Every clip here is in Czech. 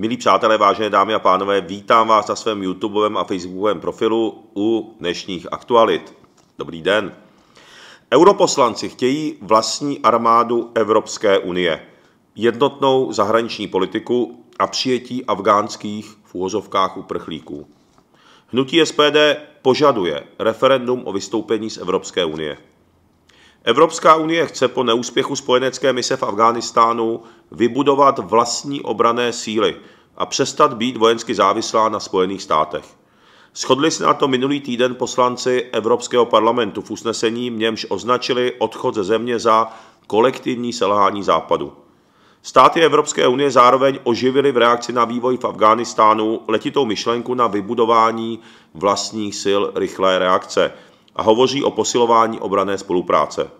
Milí přátelé, vážené dámy a pánové, vítám vás na svém YouTubeovém a Facebookovém profilu u dnešních aktualit. Dobrý den. Europoslanci chtějí vlastní armádu Evropské unie, jednotnou zahraniční politiku a přijetí afgánských v úhozovkách uprchlíků. Hnutí SPD požaduje referendum o vystoupení z Evropské unie. Evropská unie chce po neúspěchu spojenecké mise v Afghánistánu vybudovat vlastní obrané síly a přestat být vojensky závislá na Spojených státech. Shodli se na to minulý týden poslanci Evropského parlamentu v usnesení, němž označili odchod ze země za kolektivní selhání západu. Státy Evropské unie zároveň oživily v reakci na vývoj v Afghánistánu letitou myšlenku na vybudování vlastních sil rychlé reakce a hovoří o posilování obrané spolupráce.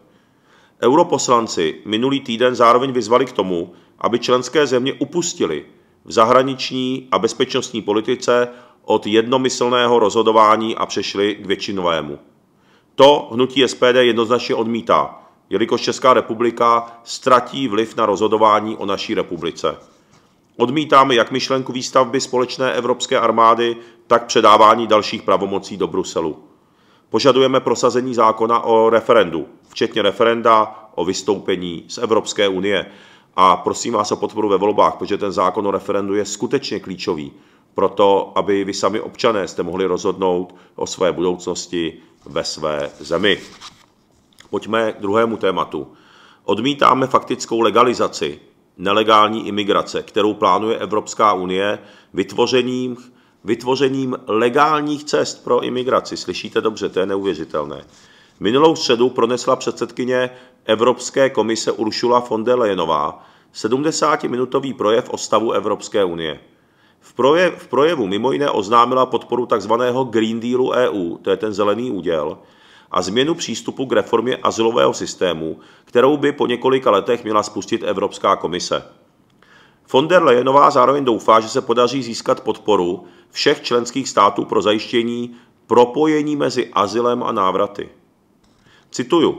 Europoslanci minulý týden zároveň vyzvali k tomu, aby členské země upustili v zahraniční a bezpečnostní politice od jednomyslného rozhodování a přešli k většinovému. To hnutí SPD jednoznačně odmítá, jelikož Česká republika ztratí vliv na rozhodování o naší republice. Odmítáme jak myšlenku výstavby společné evropské armády, tak předávání dalších pravomocí do Bruselu. Požadujeme prosazení zákona o referendu, včetně referenda o vystoupení z Evropské unie. A prosím vás o podporu ve volbách, protože ten zákon o referendu je skutečně klíčový pro to, aby vy sami občané jste mohli rozhodnout o své budoucnosti ve své zemi. Pojďme k druhému tématu. Odmítáme faktickou legalizaci nelegální imigrace, kterou plánuje Evropská unie vytvořením vytvořením legálních cest pro imigraci. Slyšíte dobře, to je neuvěřitelné. Minulou středu pronesla předsedkyně Evropské komise Uršula von der Leyenová 70-minutový projev o stavu Evropské unie. V, projev, v projevu mimo jiné oznámila podporu tzv. Green Dealu EU, to je ten zelený úděl, a změnu přístupu k reformě azylového systému, kterou by po několika letech měla spustit Evropská komise. Von der Leyenová zároveň doufá, že se podaří získat podporu všech členských států pro zajištění propojení mezi azylem a návraty. Cituju.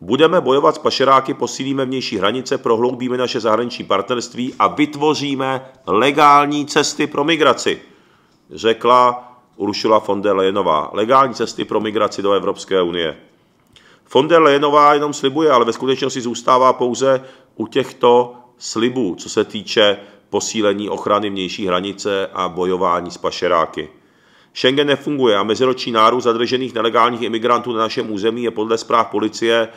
Budeme bojovat s pašeráky, posílíme vnější hranice, prohloubíme naše zahraniční partnerství a vytvoříme legální cesty pro migraci, řekla Ursula von der Leyenová. Legální cesty pro migraci do Evropské unie. Von der Leyenová jenom slibuje, ale ve skutečnosti zůstává pouze u těchto slibů, co se týče posílení ochrany vnější hranice a bojování s pašeráky. Schengen nefunguje a meziroční nárůst zadržených nelegálních imigrantů na našem území je podle zpráv policie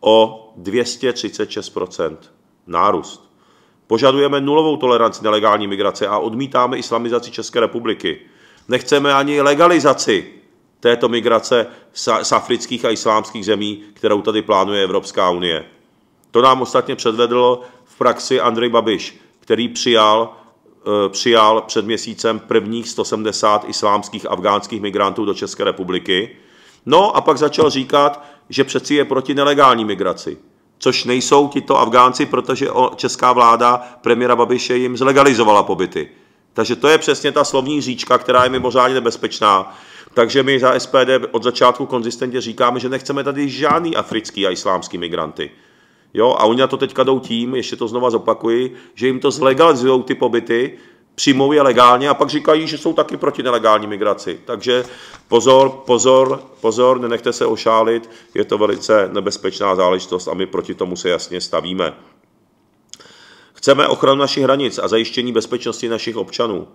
o 236 Nárůst. Požadujeme nulovou toleranci nelegální migrace a odmítáme islamizaci České republiky. Nechceme ani legalizaci této migrace z afrických a islámských zemí, kterou tady plánuje Evropská unie. To nám ostatně předvedlo v praxi Andrej Babiš, který přijal, eh, přijal před měsícem prvních 170 islámských afgánských migrantů do České republiky. No a pak začal říkat, že přeci je proti nelegální migraci, což nejsou tito Afgánci, protože česká vláda premiéra Babiše jim zlegalizovala pobyty. Takže to je přesně ta slovní říčka, která je mimořádně nebezpečná. Takže my za SPD od začátku konzistentně říkáme, že nechceme tady žádný africký a islámský migranty. Jo, a oni na to teďka jdou tím, ještě to znova zopakuji, že jim to zlegalizují ty pobyty, přijmou je legálně a pak říkají, že jsou taky proti nelegální migraci. Takže pozor, pozor, pozor, nenechte se ošálit, je to velice nebezpečná záležitost a my proti tomu se jasně stavíme. Chceme ochranu našich hranic a zajištění bezpečnosti našich občanů.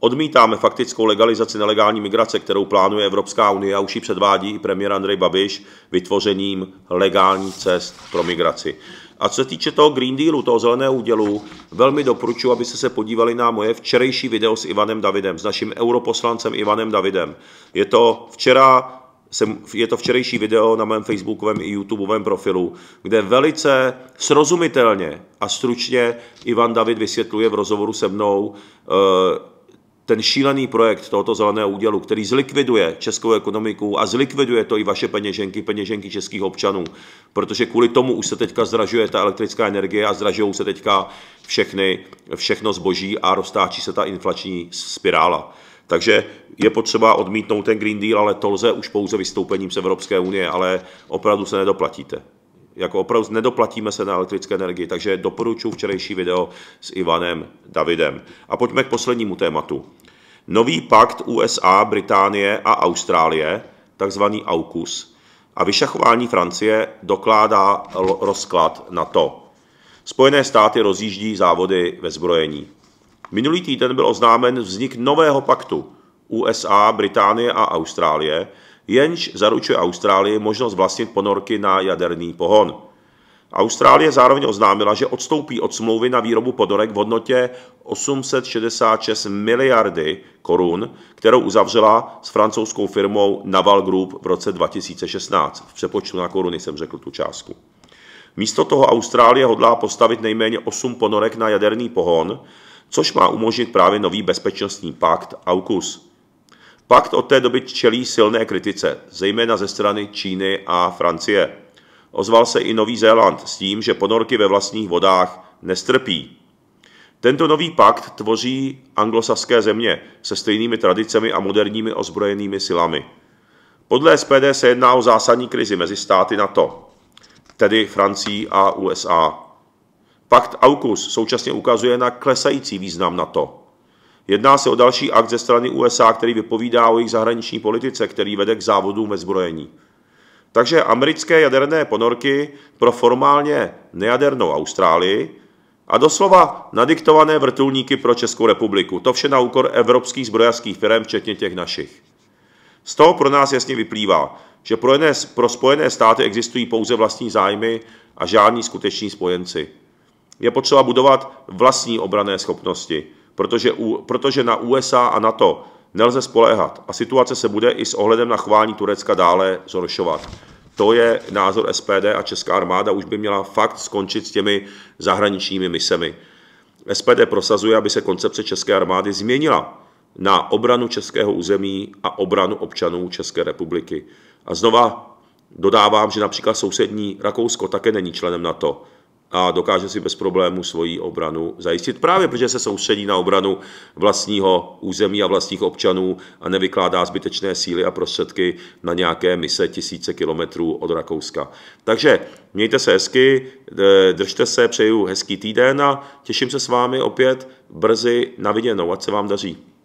Odmítáme faktickou legalizaci nelegální migrace, kterou plánuje Evropská unie a už ji předvádí i premiér Andrej Babiš vytvořením legálních cest pro migraci. A co se týče toho Green Dealu, toho zeleného údělu, velmi doporučuji, abyste se podívali na moje včerejší video s Ivanem Davidem, s naším europoslancem Ivanem Davidem. Je to včera jsem, je to včerejší video na mém facebookovém i youtubeovém profilu, kde velice srozumitelně a stručně Ivan David vysvětluje v rozhovoru se mnou, eh, ten šílený projekt tohoto zeleného údělu, který zlikviduje českou ekonomiku a zlikviduje to i vaše peněženky, peněženky českých občanů, protože kvůli tomu už se teďka zdražuje ta elektrická energie a zdražují se teďka všechny, všechno zboží a roztáčí se ta inflační spirála. Takže je potřeba odmítnout ten Green Deal, ale to lze už pouze vystoupením z Evropské unie, ale opravdu se nedoplatíte jako opravdu nedoplatíme se na elektrické energii, takže doporučuji včerejší video s Ivanem Davidem. A pojďme k poslednímu tématu. Nový pakt USA, Británie a Austrálie, takzvaný AUKUS, a vyšachování Francie dokládá rozklad na to. Spojené státy rozjíždí závody ve zbrojení. Minulý týden byl oznámen vznik nového paktu USA, Británie a Austrálie, jenž zaručuje Austrálii možnost vlastnit ponorky na jaderný pohon. Austrálie zároveň oznámila, že odstoupí od smlouvy na výrobu ponorek v hodnotě 866 miliardy korun, kterou uzavřela s francouzskou firmou Naval Group v roce 2016. V přepočtu na koruny jsem řekl tu částku. Místo toho Austrálie hodlá postavit nejméně 8 ponorek na jaderný pohon, což má umožnit právě nový bezpečnostní pakt AUKUS. Pakt od té doby čelí silné kritice, zejména ze strany Číny a Francie. Ozval se i Nový Zéland s tím, že ponorky ve vlastních vodách nestrpí. Tento nový pakt tvoří anglosaské země se stejnými tradicemi a moderními ozbrojenými silami. Podle SPD se jedná o zásadní krizi mezi státy NATO, tedy Francií a USA. Pakt AUKUS současně ukazuje na klesající význam NATO. Jedná se o další akt ze strany USA, který vypovídá o jejich zahraniční politice, který vede k závodům ve zbrojení. Takže americké jaderné ponorky pro formálně nejadernou Austrálii a doslova nadiktované vrtulníky pro Českou republiku. To vše na úkor evropských zbrojařských firm, včetně těch našich. Z toho pro nás jasně vyplývá, že pro, jené, pro Spojené státy existují pouze vlastní zájmy a žádní skuteční spojenci. Je potřeba budovat vlastní obrané schopnosti – protože, u, protože na USA a NATO nelze spoléhat a situace se bude i s ohledem na chování Turecka dále zhoršovat. To je názor SPD a Česká armáda už by měla fakt skončit s těmi zahraničními misemi. SPD prosazuje, aby se koncepce České armády změnila na obranu českého území a obranu občanů České republiky. A znova dodávám, že například sousední Rakousko také není členem NATO a dokáže si bez problémů svoji obranu zajistit. Právě protože se soustředí na obranu vlastního území a vlastních občanů a nevykládá zbytečné síly a prostředky na nějaké mise tisíce kilometrů od Rakouska. Takže mějte se hezky, eh, držte se, přeju hezký týden a těším se s vámi opět brzy na viděnou, ať se vám daří.